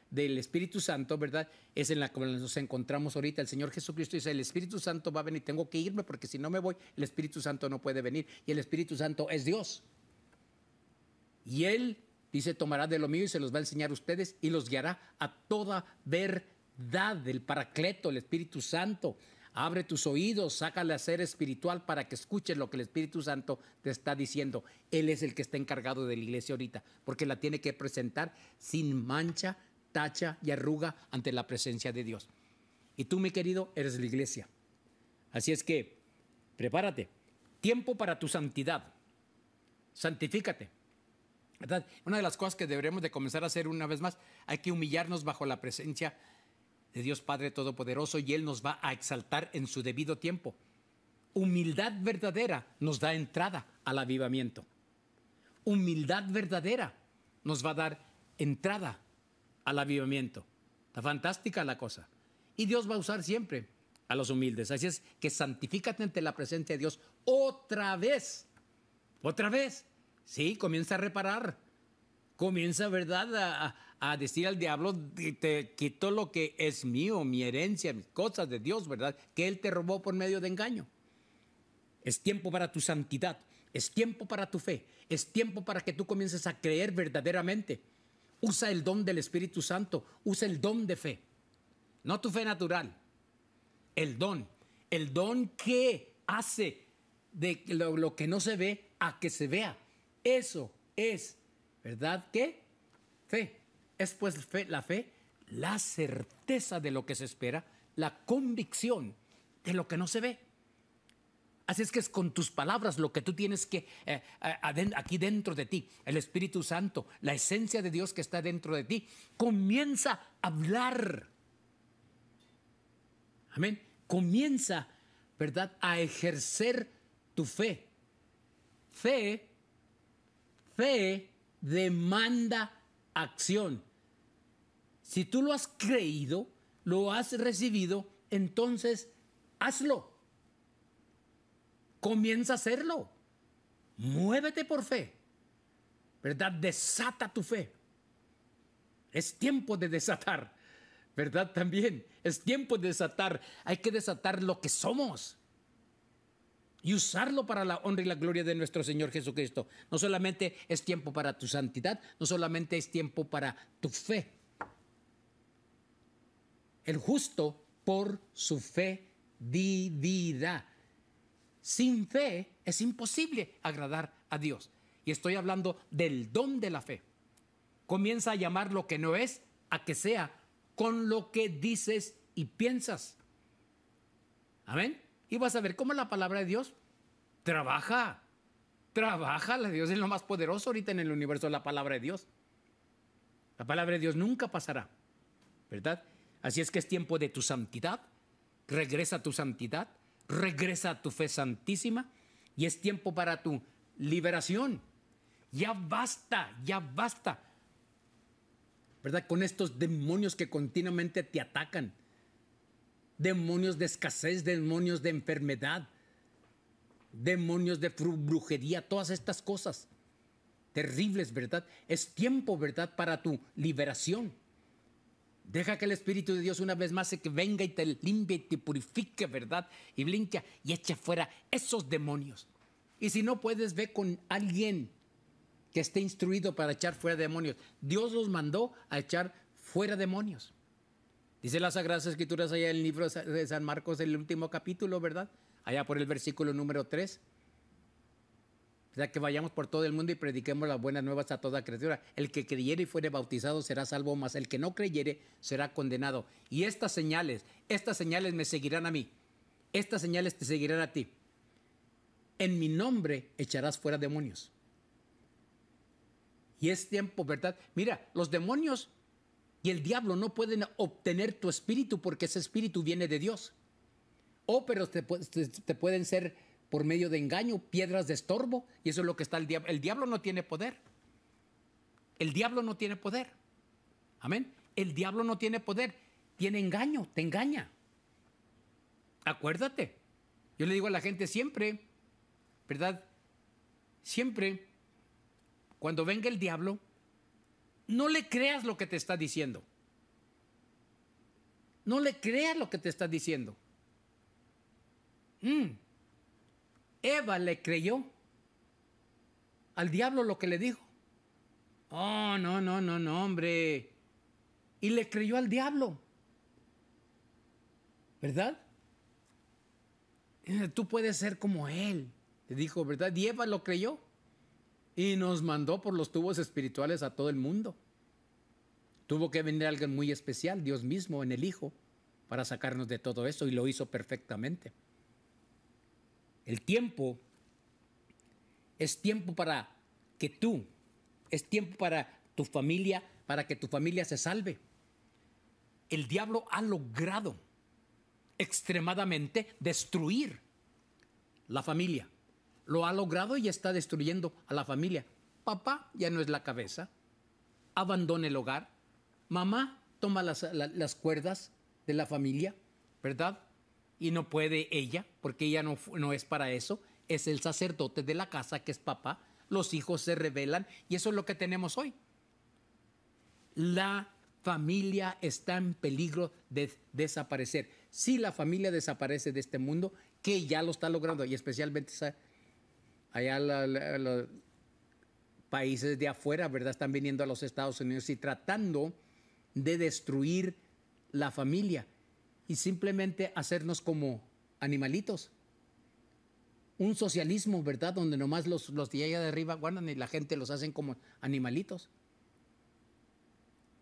del Espíritu Santo, ¿verdad? Es en la que nos encontramos ahorita. El Señor Jesucristo dice, el Espíritu Santo va a venir, tengo que irme porque si no me voy, el Espíritu Santo no puede venir. Y el Espíritu Santo es Dios. Y Él dice, tomará de lo mío y se los va a enseñar a ustedes y los guiará a toda verdad, del Paracleto, el Espíritu Santo Abre tus oídos, sácale a ser espiritual para que escuches lo que el Espíritu Santo te está diciendo. Él es el que está encargado de la iglesia ahorita, porque la tiene que presentar sin mancha, tacha y arruga ante la presencia de Dios. Y tú, mi querido, eres la iglesia. Así es que, prepárate. Tiempo para tu santidad. Santifícate. Una de las cosas que deberemos de comenzar a hacer una vez más, hay que humillarnos bajo la presencia de Dios Padre Todopoderoso y Él nos va a exaltar en su debido tiempo. Humildad verdadera nos da entrada al avivamiento. Humildad verdadera nos va a dar entrada al avivamiento. Está fantástica la cosa. Y Dios va a usar siempre a los humildes. Así es que santifícate ante la presencia de Dios otra vez. Otra vez. Sí, comienza a reparar. Comienza, ¿verdad? A, a decir al diablo, te quitó lo que es mío, mi herencia, mis cosas de Dios, ¿verdad? Que Él te robó por medio de engaño. Es tiempo para tu santidad, es tiempo para tu fe, es tiempo para que tú comiences a creer verdaderamente. Usa el don del Espíritu Santo, usa el don de fe, no tu fe natural, el don, el don que hace de lo, que no se ve a que se vea. Eso es, ¿verdad? ¿Qué? Fe. Es pues la fe la certeza de lo que se espera, la convicción de lo que no se ve. Así es que es con tus palabras lo que tú tienes que, eh, eh, aquí dentro de ti, el Espíritu Santo, la esencia de Dios que está dentro de ti, comienza a hablar. Amén. Comienza, ¿verdad?, a ejercer tu fe. Fe, fe demanda acción. Si tú lo has creído, lo has recibido, entonces hazlo. Comienza a hacerlo. Muévete por fe. ¿Verdad? Desata tu fe. Es tiempo de desatar. ¿Verdad? También es tiempo de desatar. Hay que desatar lo que somos y usarlo para la honra y la gloria de nuestro Señor Jesucristo. No solamente es tiempo para tu santidad, no solamente es tiempo para tu fe, el justo por su fe vivida. Sin fe es imposible agradar a Dios. Y estoy hablando del don de la fe. Comienza a llamar lo que no es a que sea con lo que dices y piensas. Amén. Y vas a ver cómo la palabra de Dios trabaja. Trabaja. La Dios es lo más poderoso ahorita en el universo, la palabra de Dios. La palabra de Dios nunca pasará. ¿Verdad? Así es que es tiempo de tu santidad, regresa tu santidad, regresa a tu fe santísima y es tiempo para tu liberación. Ya basta, ya basta. ¿Verdad? Con estos demonios que continuamente te atacan. Demonios de escasez, demonios de enfermedad, demonios de brujería, todas estas cosas terribles, ¿verdad? Es tiempo, ¿verdad? Para tu liberación. Deja que el Espíritu de Dios una vez más se que venga y te limpie y te purifique, ¿verdad? Y blinque y eche fuera esos demonios. Y si no puedes, ve con alguien que esté instruido para echar fuera demonios. Dios los mandó a echar fuera demonios. Dice las Sagradas Escrituras allá en el libro de San Marcos, el último capítulo, ¿verdad? Allá por el versículo número 3 sea, que vayamos por todo el mundo y prediquemos las buenas nuevas a toda criatura. El que creyere y fuere bautizado será salvo, más el que no creyere será condenado. Y estas señales, estas señales me seguirán a mí. Estas señales te seguirán a ti. En mi nombre echarás fuera demonios. Y es tiempo, ¿verdad? Mira, los demonios y el diablo no pueden obtener tu espíritu porque ese espíritu viene de Dios. O oh, pero te pueden ser por medio de engaño, piedras de estorbo, y eso es lo que está el diablo. El diablo no tiene poder. El diablo no tiene poder. Amén. El diablo no tiene poder, tiene engaño, te engaña. Acuérdate. Yo le digo a la gente siempre, ¿verdad? Siempre, cuando venga el diablo, no le creas lo que te está diciendo. No le creas lo que te está diciendo. Mm. Eva le creyó al diablo lo que le dijo. Oh, no, no, no, no, hombre. Y le creyó al diablo. ¿Verdad? Tú puedes ser como él, le dijo, ¿verdad? Y Eva lo creyó. Y nos mandó por los tubos espirituales a todo el mundo. Tuvo que venir alguien muy especial, Dios mismo, en el Hijo, para sacarnos de todo eso y lo hizo perfectamente. El tiempo es tiempo para que tú, es tiempo para tu familia, para que tu familia se salve. El diablo ha logrado extremadamente destruir la familia. Lo ha logrado y está destruyendo a la familia. Papá ya no es la cabeza, abandona el hogar. Mamá toma las, las cuerdas de la familia, ¿verdad? y no puede ella, porque ella no, no es para eso, es el sacerdote de la casa que es papá, los hijos se rebelan y eso es lo que tenemos hoy. La familia está en peligro de desaparecer. Si la familia desaparece de este mundo, que ya lo está logrando, y especialmente allá los países de afuera, ¿verdad? Están viniendo a los Estados Unidos y tratando de destruir la familia y simplemente hacernos como animalitos. Un socialismo, ¿verdad? Donde nomás los, los de allá de arriba guardan y la gente los hacen como animalitos.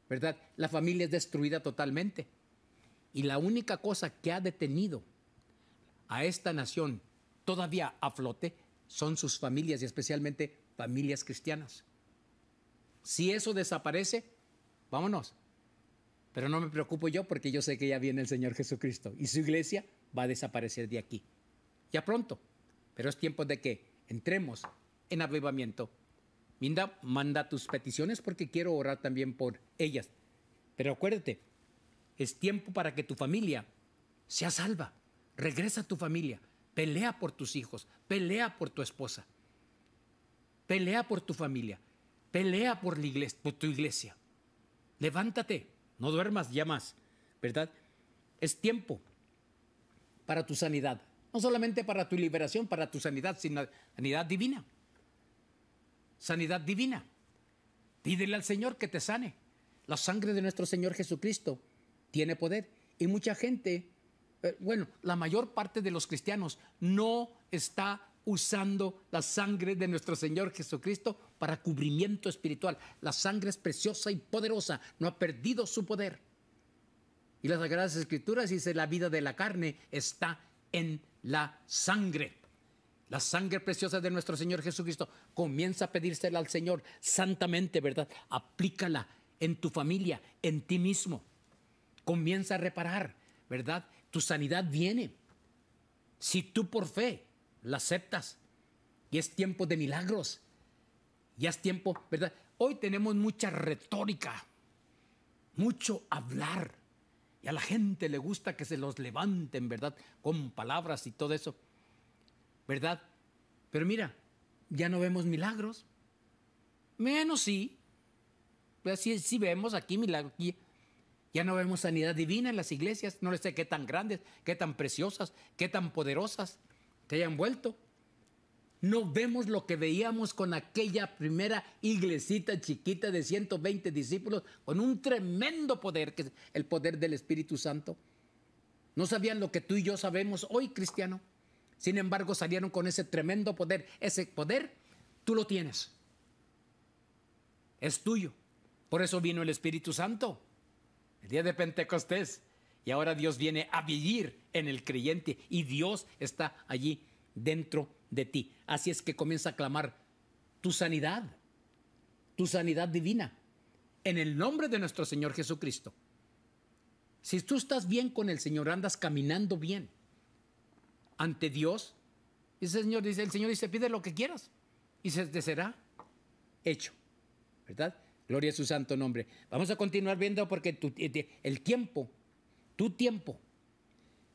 ¿Verdad? La familia es destruida totalmente. Y la única cosa que ha detenido a esta nación todavía a flote son sus familias y especialmente familias cristianas. Si eso desaparece, vámonos, pero no me preocupo yo porque yo sé que ya viene el Señor Jesucristo y su iglesia va a desaparecer de aquí. Ya pronto. Pero es tiempo de que entremos en avivamiento. Minda, manda tus peticiones porque quiero orar también por ellas. Pero acuérdate, es tiempo para que tu familia sea salva. Regresa a tu familia. Pelea por tus hijos. Pelea por tu esposa. Pelea por tu familia. Pelea por, por tu iglesia. Levántate. No duermas ya más, ¿verdad? Es tiempo para tu sanidad. No solamente para tu liberación, para tu sanidad, sino sanidad divina. Sanidad divina. Pídele al Señor que te sane. La sangre de nuestro Señor Jesucristo tiene poder. Y mucha gente, eh, bueno, la mayor parte de los cristianos no está usando la sangre de nuestro Señor Jesucristo para cubrimiento espiritual. La sangre es preciosa y poderosa, no ha perdido su poder. Y las Sagradas Escrituras dice, la vida de la carne está en la sangre. La sangre preciosa de nuestro Señor Jesucristo. Comienza a pedírsela al Señor santamente, ¿verdad? Aplícala en tu familia, en ti mismo. Comienza a reparar, ¿verdad? Tu sanidad viene. Si tú por fe la aceptas. Y es tiempo de milagros. Ya es tiempo, ¿verdad? Hoy tenemos mucha retórica, mucho hablar. Y a la gente le gusta que se los levanten, ¿verdad? Con palabras y todo eso. ¿Verdad? Pero mira, ya no vemos milagros. Menos sí. si pues sí, vemos aquí milagros. Ya no vemos sanidad divina en las iglesias. No les sé qué tan grandes, qué tan preciosas, qué tan poderosas que hayan vuelto. No vemos lo que veíamos con aquella primera iglesita chiquita de 120 discípulos, con un tremendo poder, que es el poder del Espíritu Santo. No sabían lo que tú y yo sabemos hoy, cristiano. Sin embargo, salieron con ese tremendo poder. Ese poder tú lo tienes. Es tuyo. Por eso vino el Espíritu Santo. El día de Pentecostés y ahora Dios viene a vivir en el creyente y Dios está allí dentro de ti. Así es que comienza a clamar tu sanidad, tu sanidad divina, en el nombre de nuestro Señor Jesucristo. Si tú estás bien con el Señor, andas caminando bien ante Dios, el Señor dice, el Señor dice, pide lo que quieras y se te será hecho. ¿Verdad? Gloria a su santo nombre. Vamos a continuar viendo porque eh, el tiempo tu tiempo,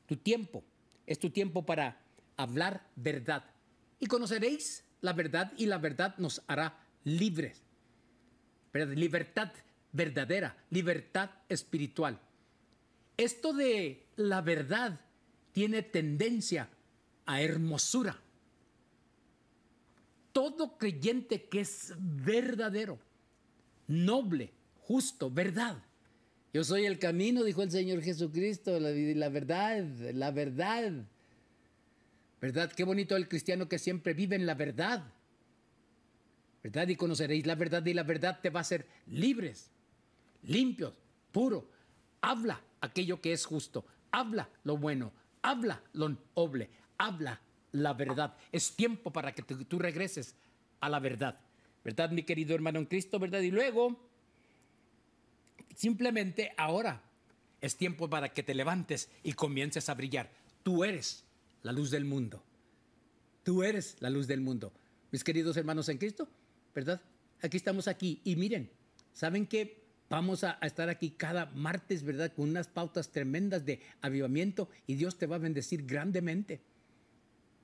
tu tiempo, es tu tiempo para hablar verdad. Y conoceréis la verdad y la verdad nos hará libres. Libertad verdadera, libertad espiritual. Esto de la verdad tiene tendencia a hermosura. Todo creyente que es verdadero, noble, justo, verdad, yo soy el camino, dijo el Señor Jesucristo, la, verdad, la verdad. ¿Verdad? Qué bonito el cristiano que siempre vive en la verdad. ¿Verdad? Y conoceréis la verdad y la verdad te va a hacer libres, limpios, puros. Habla aquello que es justo, habla lo bueno, habla lo noble, habla la verdad. Es tiempo para que tú regreses a la verdad. ¿Verdad, mi querido hermano en Cristo? ¿Verdad? Y luego Simplemente ahora es tiempo para que te levantes y comiences a brillar. Tú eres la luz del mundo. Tú eres la luz del mundo. Mis queridos hermanos en Cristo, ¿verdad? Aquí estamos aquí y miren, ¿saben qué? Vamos a, estar aquí cada martes, ¿verdad? Con unas pautas tremendas de avivamiento y Dios te va a bendecir grandemente.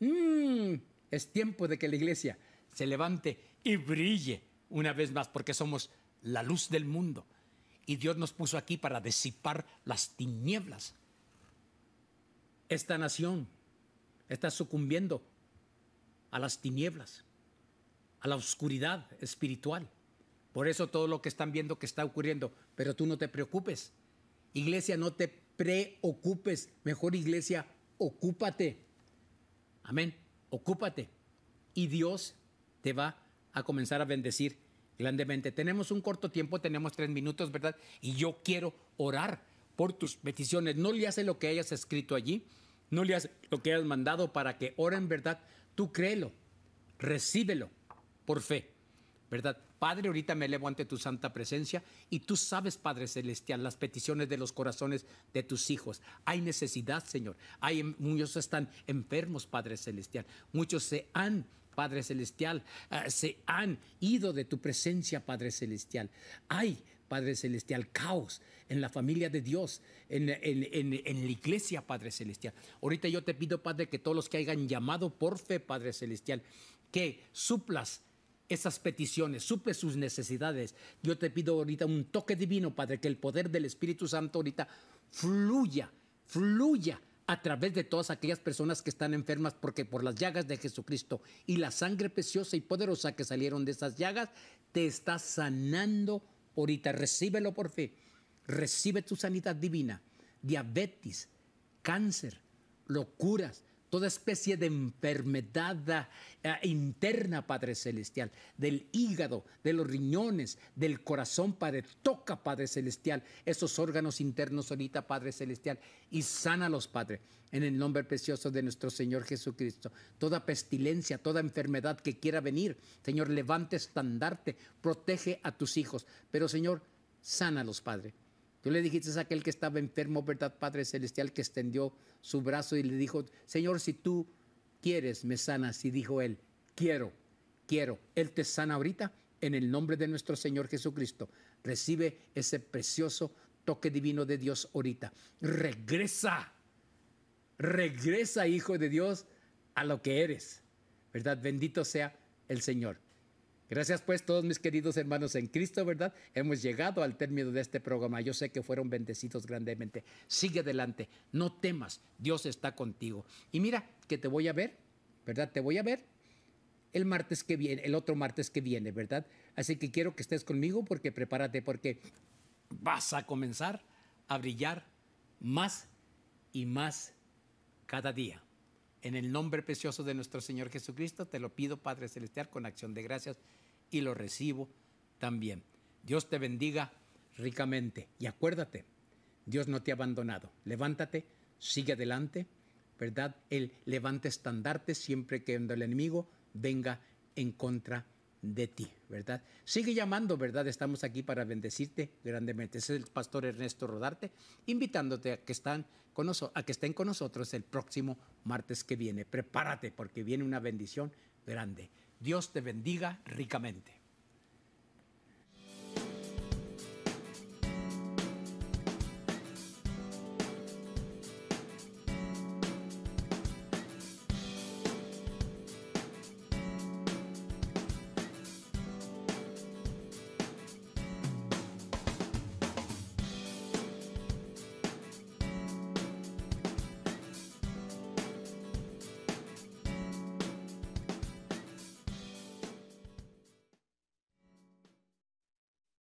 Mm, es tiempo de que la iglesia se levante y brille una vez más porque somos la luz del mundo y Dios nos puso aquí para disipar las tinieblas. Esta nación está sucumbiendo a las tinieblas, a la oscuridad espiritual. Por eso todo lo que están viendo que está ocurriendo, pero tú no te preocupes. Iglesia, no te preocupes. Mejor iglesia, ocúpate. Amén, ocúpate. Y Dios te va a comenzar a bendecir grandemente. Tenemos un corto tiempo, tenemos tres minutos, ¿verdad? Y yo quiero orar por tus peticiones. No le hace lo que hayas escrito allí, no le hace lo que has mandado para que en ¿verdad? Tú créelo, recíbelo por fe, ¿verdad? Padre, ahorita me elevo ante tu santa presencia y tú sabes, Padre Celestial, las peticiones de los corazones de tus hijos. Hay necesidad, Señor. Hay, muchos están enfermos, Padre Celestial. Muchos se han Padre Celestial, eh, se han ido de tu presencia, Padre Celestial. Hay, Padre Celestial, caos en la familia de Dios, en, la iglesia, Padre Celestial. Ahorita yo te pido, Padre, que todos los que hayan llamado por fe, Padre Celestial, que suplas esas peticiones, supe sus necesidades. Yo te pido ahorita un toque divino, Padre, que el poder del Espíritu Santo ahorita fluya, fluya a través de todas aquellas personas que están enfermas, porque por las llagas de Jesucristo y la sangre preciosa y poderosa que salieron de esas llagas, te está sanando ahorita. Recíbelo por fe. Recibe tu sanidad divina. Diabetes, cáncer, locuras, toda especie de enfermedad eh, interna, Padre Celestial, del hígado, de los riñones, del corazón, Padre. Toca, Padre Celestial, esos órganos internos ahorita, Padre Celestial, y sánalos, Padre, en el nombre precioso de nuestro Señor Jesucristo. Toda pestilencia, toda enfermedad que quiera venir, Señor, levante estandarte, protege a tus hijos. Pero, Señor, sánalos, Padre yo le dijiste a aquel que estaba enfermo, ¿verdad, Padre Celestial, que extendió su brazo y le dijo, Señor, si tú quieres, me sanas. Y dijo él, quiero, quiero. Él te sana ahorita en el nombre de nuestro Señor Jesucristo. Recibe ese precioso toque divino de Dios ahorita. Regresa, regresa, Hijo de Dios, a lo que eres. ¿Verdad? Bendito sea el Señor. Gracias pues todos mis queridos hermanos en Cristo, ¿verdad? Hemos llegado al término de este programa. Yo sé que fueron bendecidos grandemente. Sigue adelante, no temas, Dios está contigo. Y mira que te voy a ver, ¿verdad? Te voy a ver el martes que viene, el otro martes que viene, ¿verdad? Así que quiero que estés conmigo porque prepárate porque vas a comenzar a brillar más y más cada día. En el nombre precioso de nuestro Señor Jesucristo te lo pido, Padre Celestial, con acción de gracias y lo recibo también. Dios te bendiga ricamente y acuérdate, Dios no te ha abandonado. Levántate, sigue adelante, ¿verdad? Él levanta estandarte siempre que el enemigo venga en contra de de ti, ¿verdad? Sigue llamando, ¿verdad? Estamos aquí para bendecirte grandemente. Ese es el pastor Ernesto Rodarte, invitándote a que, están con a que estén con nosotros el próximo martes que viene. Prepárate porque viene una bendición grande. Dios te bendiga ricamente.